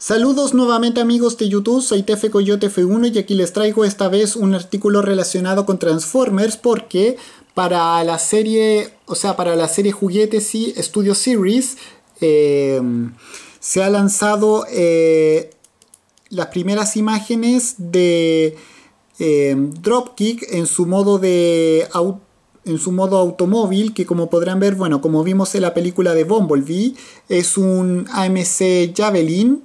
Saludos nuevamente amigos de YouTube, soy tfcoyotef Coyote F1 y aquí les traigo esta vez un artículo relacionado con Transformers porque para la serie, o sea, para la serie Juguetes y Studio Series eh, se ha lanzado eh, las primeras imágenes de eh, Dropkick en su modo de en su modo automóvil, que como podrán ver, bueno, como vimos en la película de Bumblebee, es un AMC Javelin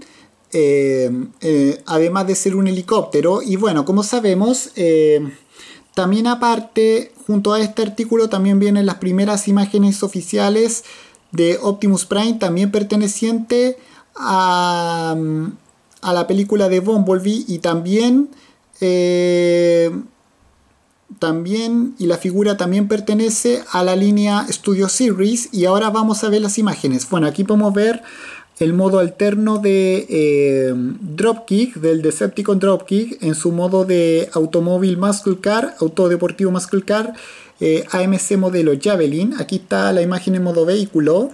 eh, eh, además de ser un helicóptero. Y bueno, como sabemos, eh, también aparte, junto a este artículo, también vienen las primeras imágenes oficiales de Optimus Prime, también perteneciente a, mm, a la película de Bumblebee y también... también y la figura también pertenece a la línea Studio Series y ahora vamos a ver las imágenes bueno aquí podemos ver el modo alterno de eh, Dropkick, del Decepticon Dropkick, en su modo de automóvil Muscle Car, autodeportivo Muscle Car, eh, AMC modelo Javelin. Aquí está la imagen en modo vehículo.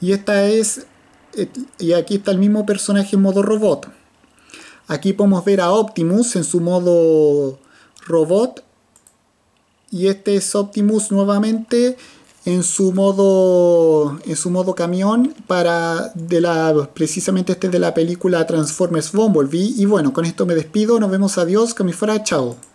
Y esta es. Eh, y aquí está el mismo personaje en modo robot. Aquí podemos ver a Optimus en su modo robot. Y este es Optimus nuevamente en su modo en su modo camión para de la precisamente este de la película Transformers Bumblebee y bueno con esto me despido nos vemos adiós que fuera chao